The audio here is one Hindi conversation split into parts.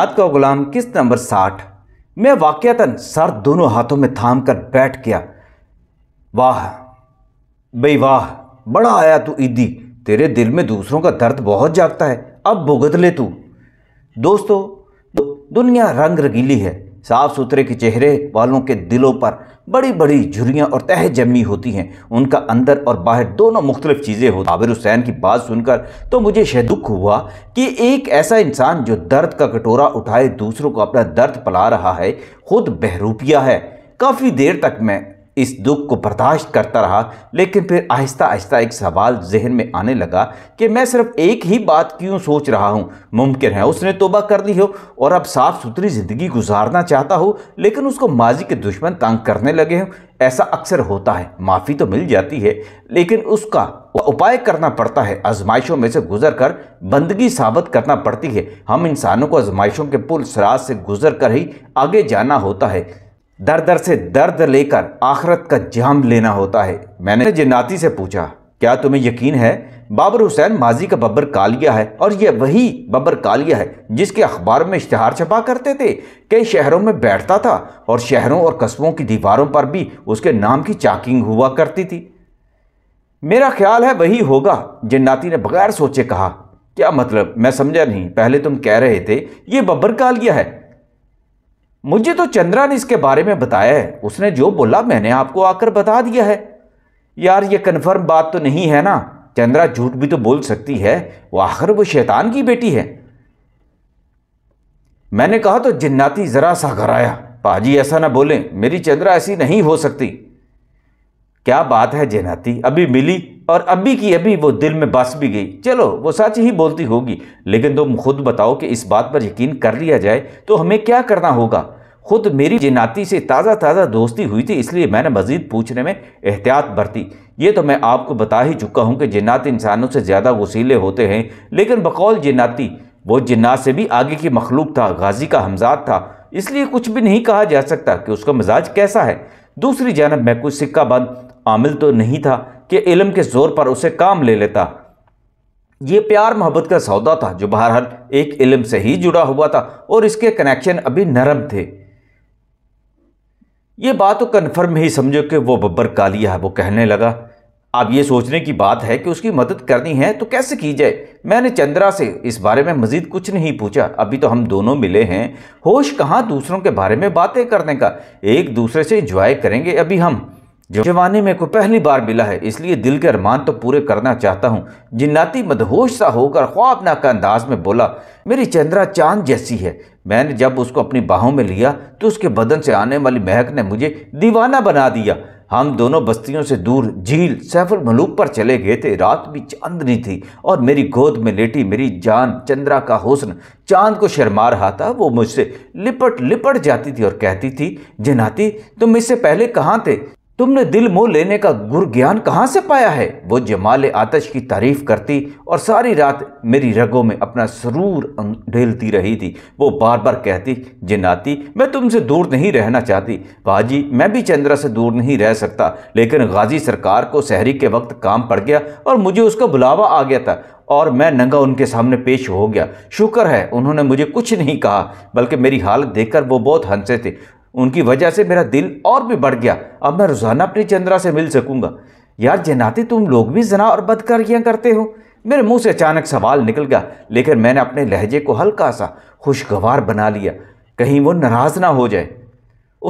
आद का गुलाम किस्त नंबर साठ मैं वाक़ता सर दोनों हाथों में थाम कर बैठ गया वाह बई वाह बड़ा आया तू ईदी तेरे दिल में दूसरों का दर्द बहुत जागता है अब भुगत ले तू दोस्तों दुनिया रंग रगीली है साफ़ सुथरे के चेहरे वालों के दिलों पर बड़ी बड़ी झुरियाँ और तह जमी होती हैं उनका अंदर और बाहर दोनों मुख्तलिफ चीज़ें होती आबिर हुसैन की बात सुनकर तो मुझे शह दुख हुआ कि एक ऐसा इंसान जो दर्द का कटोरा उठाए दूसरों को अपना दर्द पला रहा है खुद बहरूपिया है काफ़ी देर तक मैं इस दुख को बर्दाश्त करता रहा लेकिन फिर आहिस्ता आहिस्ता एक सवाल जहन में आने लगा कि मैं सिर्फ एक ही बात क्यों सोच रहा हूँ मुमकिन है उसने तोबा कर ली हो और अब साफ़ सुथरी ज़िंदगी गुजारना चाहता हो लेकिन उसको माजी के दुश्मन तंग करने लगे हों ऐसा अक्सर होता है माफ़ी तो मिल जाती है लेकिन उसका उपाय करना पड़ता है आजमाइशों में से गुजर कर बंदगी साबित करना पड़ती है हम इंसानों को आजमाइशों के पुल सराज से गुजर कर ही आगे जाना होता है दर दर से दर्द लेकर आखरत का जाम लेना होता है मैंने जन्नाती से पूछा क्या तुम्हें यकीन है बाबर हुसैन माजी का बब्बर कालिया है और यह वही बब्बर कालिया है जिसके अखबार में इश्तहार छपा करते थे कई शहरों में बैठता था और शहरों और कस्बों की दीवारों पर भी उसके नाम की चाकिंग हुआ करती थी मेरा ख्याल है वही होगा जन्नाती ने बगैर सोचे कहा क्या मतलब मैं समझा नहीं पहले तुम कह रहे थे ये बब्बर कालिया है मुझे तो चंद्रा ने इसके बारे में बताया है उसने जो बोला मैंने आपको आकर बता दिया है यार ये कन्फर्म बात तो नहीं है ना चंद्रा झूठ भी तो बोल सकती है वो आखिर वो शैतान की बेटी है मैंने कहा तो जिन्नाती ज़रा सा आया पाजी ऐसा ना बोले मेरी चंद्रा ऐसी नहीं हो सकती क्या बात है जिन्नाती अभी मिली और अभी की अभी वो दिल में बस भी गई चलो वो सच ही बोलती होगी लेकिन तुम खुद बताओ कि इस बात पर यकीन कर लिया जाए तो हमें क्या करना होगा खुद मेरी जिनाती से ताज़ा ताज़ा दोस्ती हुई थी इसलिए मैंने मज़ीद पूछने में एहतियात बरती ये तो मैं आपको बता ही चुका हूँ कि जिन्नाती इंसानों से ज़्यादा वसीले होते हैं लेकिन बकौल जिन्नाती वो जिन्नात से भी आगे की मखलूक था गाजी का हमजात था इसलिए कुछ भी नहीं कहा जा सकता कि उसका मिजाज कैसा है दूसरी जानब मैं कुछ सिक्का बंद आमिल तो नहीं था कि इलम के ज़ोर पर उसे काम ले लेता ये प्यार मोहब्बत का सौदा था जो बहरहाल एक इलम से ही जुड़ा हुआ था और इसके कनेक्शन अभी नरम थे ये बात तो कन्फर्म ही समझो कि वो बब्बर कालिया है वो कहने लगा अब ये सोचने की बात है कि उसकी मदद करनी है तो कैसे की जाए मैंने चंद्रा से इस बारे में मज़ीद कुछ नहीं पूछा अभी तो हम दोनों मिले हैं होश कहाँ दूसरों के बारे में बातें करने का एक दूसरे से इंजॉय करेंगे अभी हम जवानी में को पहली बार मिला है इसलिए दिल के अरमान तो पूरे करना चाहता हूँ जिन्नाती मदहोश सा होकर ख्वाब का अंदाज में बोला मेरी चंद्रा चांद जैसी है मैंने जब उसको अपनी बाहों में लिया तो उसके बदन से आने वाली महक ने मुझे दीवाना बना दिया हम दोनों बस्तियों से दूर झील सैफुल मलूक पर चले गए थे रात भी चांदनी थी और मेरी गोद में लेटी मेरी जान चंद्रा का हुसन चांद को शर्मा रहा था वो मुझसे लिपट लिपट जाती थी और कहती थी जनाती तुम इससे पहले कहाँ थे तुमने दिल मोह लेने का गुर ज्ञान कहाँ से पाया है वो जमाल आतश की तारीफ करती और सारी रात मेरी रगों में अपना सरूर अं-, ढेलती रही थी वो बार बार कहती जिनाती मैं तुमसे दूर नहीं रहना चाहती बाजी मैं भी चंद्रा से दूर नहीं रह सकता लेकिन गाजी सरकार को शहरी के वक्त काम पड़ गया और मुझे उसका बुलावा आ गया था और मैं नंगा उनके सामने पेश हो गया शुक्र है उन्होंने मुझे कुछ नहीं कहा बल्कि मेरी हालत देखकर वो बहुत हंसे थे उनकी वजह से मेरा दिल और भी बढ़ गया अब मैं रोज़ाना अपनी चंद्रा से मिल सकूँगा यार जनाती तुम लोग भी जना और बदकारियाँ करते हो मेरे मुंह से अचानक सवाल निकल गया लेकिन मैंने अपने लहजे को हल्का सा खुशगवार बना लिया कहीं वो नाराज़ ना हो जाए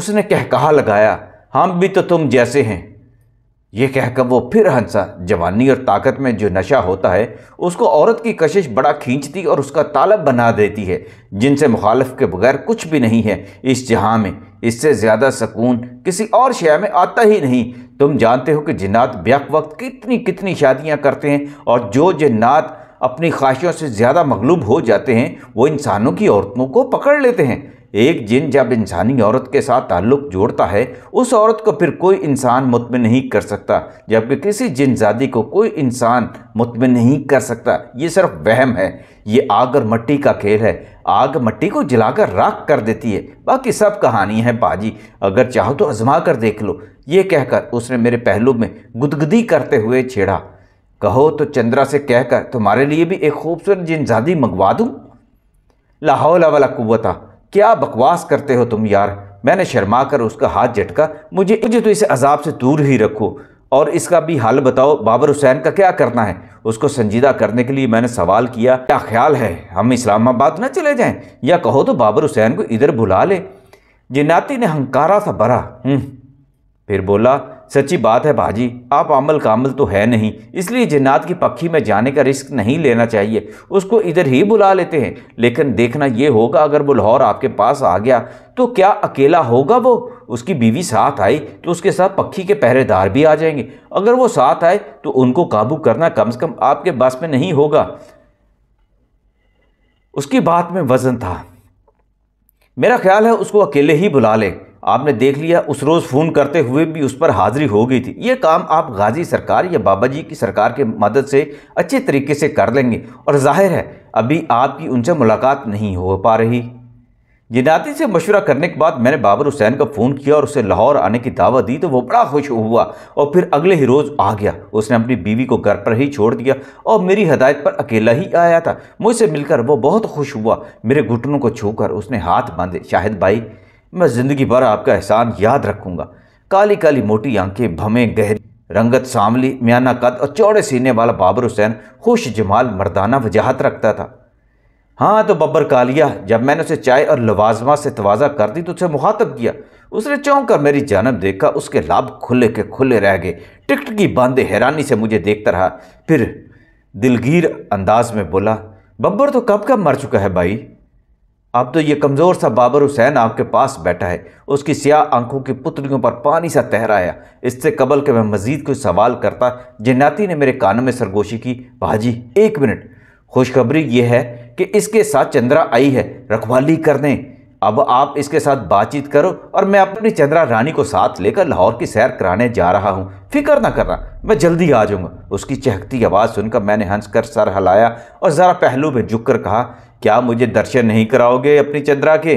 उसने कह कहा लगाया हम भी तो तुम जैसे हैं ये कहकर वो फिर हंसा जवानी और ताकत में जो नशा होता है उसको औरत की कशिश बड़ा खींचती और उसका तालब बना देती है जिनसे मुखालफ के बगैर कुछ भी नहीं है इस जहाँ में इससे ज़्यादा सुकून किसी और शय में आता ही नहीं तुम जानते हो कि जिन्नात ब्याक वक्त कितनी कितनी शादियाँ करते हैं और जो जिन्नात अपनी ख्वाहिशों से ज़्यादा मगलूब हो जाते हैं वो इंसानों की औरतों को पकड़ लेते हैं एक जिन जब इंसानी औरत के साथ ताल्लुक़ जोड़ता है उस औरत को फिर कोई इंसान मुतमिन नहीं कर सकता जबकि किसी जिनजादी को कोई इंसान मुतमिन नहीं कर सकता ये सिर्फ वहम है ये आग और मट्टी का खेल है आग मट्टी को जलाकर राख कर देती है बाकी सब कहानी है बाजी अगर चाहो तो आजमा कर देख लो ये कहकर उसने मेरे पहलू में गुदगुदी करते हुए छेड़ा कहो तो चंद्रा से कहकर तुम्हारे लिए भी एक खूबसूरत जिनजादी मंगवा दूँ लाहौला वाला कुवता क्या बकवास करते हो तुम यार मैंने शर्मा कर उसका हाथ झटका मुझे मुझे तो इसे अजाब से दूर ही रखो और इसका भी हल बताओ बाबर हुसैन का क्या करना है उसको संजीदा करने के लिए मैंने सवाल किया क्या ख्याल है हम इस्लामाबाद ना चले जाएं या कहो तो बाबर हुसैन को इधर बुला ले जिनाती ने हंकारा सा भरा हम्म। फिर बोला सच्ची बात है भाजी आप अमल कामल तो है नहीं इसलिए जन्नात की पक्षी में जाने का रिस्क नहीं लेना चाहिए उसको इधर ही बुला लेते हैं लेकिन देखना ये होगा अगर वो लाहौर आपके पास आ गया तो क्या अकेला होगा वो उसकी बीवी साथ आई तो उसके साथ पक्षी के पहरेदार भी आ जाएंगे अगर वो साथ आए तो उनको काबू करना कम से कम आपके बस में नहीं होगा उसकी बात में वज़न था मेरा ख्याल है उसको अकेले ही बुला लें आपने देख लिया उस रोज़ फ़ोन करते हुए भी उस पर हाज़िरी हो गई थी ये काम आप गाजी सरकार या बाबा जी की सरकार के मदद से अच्छे तरीके से कर लेंगे और जाहिर है अभी आपकी उनसे मुलाकात नहीं हो पा रही जिनाती से मशवरा करने के बाद मैंने बाबर हुसैन का फ़ोन किया और उसे लाहौर आने की दावत दी तो वो बड़ा खुश हुआ और फिर अगले ही रोज़ आ गया उसने अपनी बीवी को घर पर ही छोड़ दिया और मेरी हदायत पर अकेला ही आया था मुझसे मिलकर वो बहुत खुश हुआ मेरे घुटनों को छूकर उसने हाथ बांधे शाहिद भाई मैं ज़िंदगी भर आपका एहसान याद रखूँगा काली काली मोटी आंखें भमें गहरी रंगत सामली म्याना कद और चौड़े सीने वाला बाबर हुसैन खुश जमाल मर्दाना वजाहत रखता था हाँ तो बब्बर कालिया जब मैंने उसे चाय और लवाजमा से तवाज़ा कर दी तो उसे मुखातब किया उसने चौंक कर मेरी जानब देखा उसके लाभ खुले के खुले रह गए टिकट की बांधे हैरानी से मुझे देखता रहा फिर दिलगीर अंदाज में बोला बब्बर तो कब कब मर चुका है भाई अब तो ये कमज़ोर सा बाबर हुसैन आपके पास बैठा है उसकी सियाह आंखों की पुतलियों पर पानी सा तहराया इससे कबल के मैं मज़ीद कोई सवाल करता जन्नाती ने मेरे कानों में सरगोशी की भाजी एक मिनट खुशखबरी यह है कि इसके साथ चंद्रा आई है रखवाली कर दें अब आप इसके साथ बातचीत करो और मैं अपनी चंद्रा रानी को साथ लेकर लाहौर की सैर कराने जा रहा हूँ फिक्र ना करना मैं जल्दी आ जाऊँगा उसकी चहकती आवाज़ सुनकर मैंने हंसकर सर हलाया और ज़रा पहलू में झुक कर कहा क्या मुझे दर्शन नहीं कराओगे अपनी चंद्रा के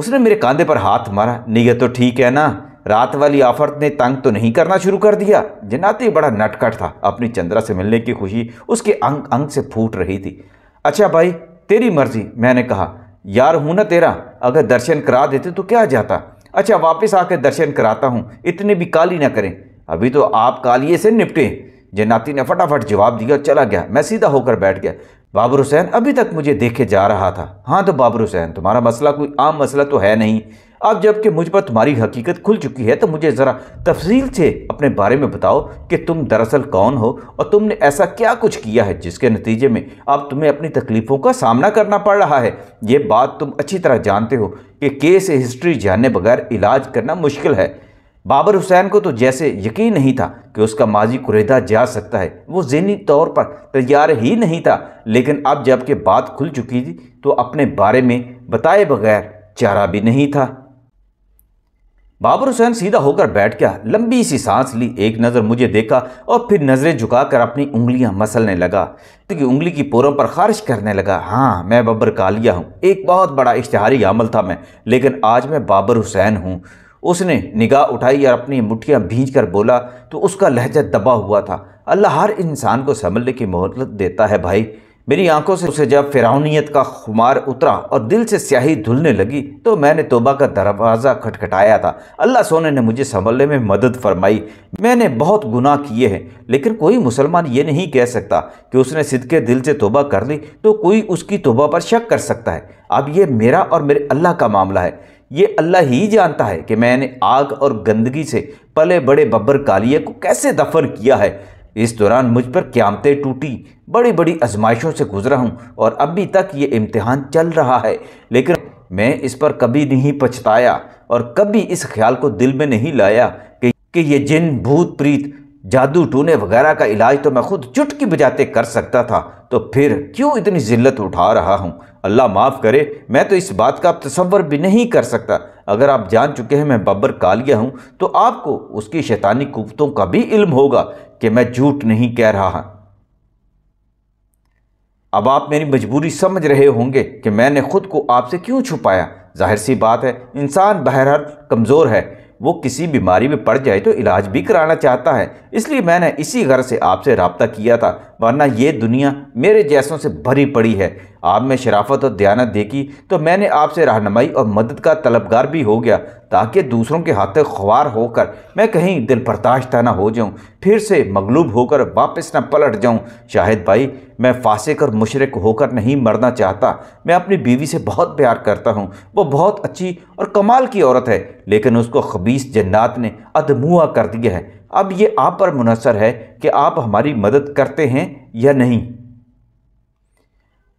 उसने मेरे कांधे पर हाथ मारा नहीं तो ठीक है ना रात वाली आफत ने तंग तो नहीं करना शुरू कर दिया जनाते बड़ा नटखट था अपनी चंद्रा से मिलने की खुशी उसके अंग अंग से फूट रही थी अच्छा भाई तेरी मर्जी मैंने कहा यार हूं ना तेरा अगर दर्शन करा देते तो क्या जाता अच्छा वापस आकर दर्शन कराता हूँ इतने भी काली ना करें अभी तो आप कालिए से निपटें जन्नाती ने फटाफट जवाब दिया और चला गया मैं सीधा होकर बैठ गया बाबर हुसैन अभी तक मुझे देखे जा रहा था हाँ तो बाबर हुसैन तुम्हारा मसला कोई आम मसला तो है नहीं अब जबकि मुझ पर तुम्हारी हकीकत खुल चुकी है तो मुझे ज़रा तफसील से अपने बारे में बताओ कि तुम दरअसल कौन हो और तुमने ऐसा क्या कुछ किया है जिसके नतीजे में अब तुम्हें अपनी तकलीफ़ों का सामना करना पड़ रहा है ये बात तुम अच्छी तरह जानते हो कि केस हिस्ट्री जानने बगैर इलाज करना मुश्किल है बाबर हुसैन को तो जैसे यकीन नहीं था कि उसका माजी कुरेदा जा सकता है वो जहनी तौर पर तैयार ही नहीं था लेकिन अब जबकि बात खुल चुकी थी तो अपने बारे में बताए बगैर चारा भी नहीं था बाबर हुसैन सीधा होकर बैठ गया लंबी सी सांस ली एक नज़र मुझे देखा और फिर नज़रें झुकाकर अपनी उंगलियां मसलने लगा तो कि उंगली की पोरों पर खारिश करने लगा हाँ मैं बबर कालिया हूँ एक बहुत बड़ा इश्तहारी अमल था मैं लेकिन आज मैं बाबर हुसैन हूँ उसने निगाह उठाई और अपनी मुठियाँ भींच कर बोला तो उसका लहजा दबा हुआ था अल्लाह हर इंसान को संभलने की मोहलत देता है भाई मेरी आंखों से उसे जब फिरौनीत का खुमार उतरा और दिल से स्याही धुलने लगी तो मैंने तोबा का दरवाज़ा खटखटाया था अल्लाह सोने ने मुझे संभलने में मदद फरमाई मैंने बहुत गुनाह किए हैं लेकिन कोई मुसलमान ये नहीं कह सकता कि उसने के दिल से तोबा कर ली तो कोई उसकी तोबा पर शक कर सकता है अब ये मेरा और मेरे अल्लाह का मामला है ये अल्लाह ही जानता है कि मैंने आग और गंदगी से पले बड़े बब्बर कालिया को कैसे दफन किया है इस दौरान मुझ पर क्यामतें टूटी बड़ी बड़ी आजमाइशों से गुजरा हूँ और अभी तक ये इम्तहान चल रहा है लेकिन मैं इस पर कभी नहीं पछताया और कभी इस ख्याल को दिल में नहीं लाया कि कि ये जिन भूत प्रीत जादू टूने वगैरह का इलाज तो मैं खुद चुटकी बजाते कर सकता था तो फिर क्यों इतनी ज़िल्लत उठा रहा हूँ अल्लाह माफ़ करे मैं तो इस बात का तस्वर भी नहीं कर सकता अगर आप जान चुके हैं मैं बब्बर कालिया हूँ तो आपको उसकी शैतानी कुतों का भी इल्म होगा कि मैं झूठ नहीं कह रहा हाँ। अब आप मेरी मजबूरी समझ रहे होंगे कि मैंने खुद को आपसे क्यों छुपाया जाहिर सी बात है इंसान बहरहाल कमज़ोर है वो किसी बीमारी में पड़ जाए तो इलाज भी कराना चाहता है इसलिए मैंने इसी घर से आपसे रबता किया था वरना ये दुनिया मेरे जैसों से भरी पड़ी है आप में शराफत और दयानत देखी तो मैंने आपसे रहनमाई और मदद का तलबगार भी हो गया ताकि दूसरों के हाथों ख्वार होकर मैं कहीं दिल बर्दाश्त ना हो जाऊं फिर से मगलूब होकर वापस ना पलट जाऊं शाहिद भाई मैं फासिक और मुशरक होकर नहीं मरना चाहता मैं अपनी बीवी से बहुत प्यार करता हूँ वो बहुत अच्छी और कमाल की औरत है लेकिन उसको खबीस जन्नात ने अदमुआ कर दिया है अब ये आप पर मुनसर है कि आप हमारी मदद करते हैं या नहीं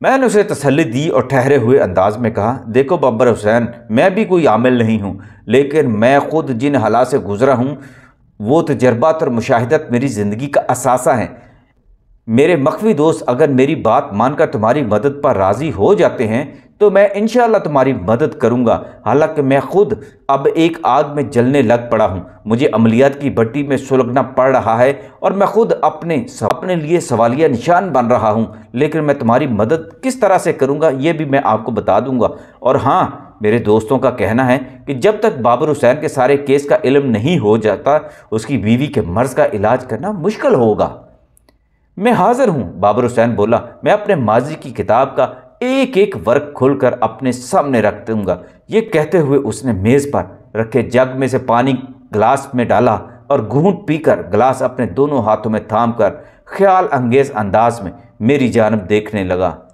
मैंने उसे तसल्ली दी और ठहरे हुए अंदाज में कहा देखो बब्बर हुसैन मैं भी कोई आमिल नहीं हूँ लेकिन मैं ख़ुद जिन हालात से गुज़रा हूँ वो तजर्बात और मुशाहदत मेरी ज़िंदगी का असासा है मेरे मखवी दोस्त अगर मेरी बात मानकर तुम्हारी मदद पर राज़ी हो जाते हैं तो मैं इन तुम्हारी मदद करूंगा हालांकि मैं खुद अब एक आग में जलने लग पड़ा हूं मुझे अमलियात की भट्टी में सुलगना पड़ रहा है और मैं खुद अपने अपने लिए सवालिया निशान बन रहा हूं लेकिन मैं तुम्हारी मदद किस तरह से करूंगा ये भी मैं आपको बता दूंगा और हाँ मेरे दोस्तों का कहना है कि जब तक बाबर हुसैन के सारे केस का इलम नहीं हो जाता उसकी बीवी के मर्ज़ का इलाज करना मुश्किल होगा मैं हाज़िर हूँ बाबर हुसैन बोला मैं अपने माजी की किताब का एक एक वर्क खोलकर अपने सामने रख दूंगा ये कहते हुए उसने मेज़ पर रखे जग में से पानी ग्लास में डाला और घूंट पीकर ग्लास अपने दोनों हाथों में थाम कर ख्याल अंगेज अंदाज में मेरी जानब देखने लगा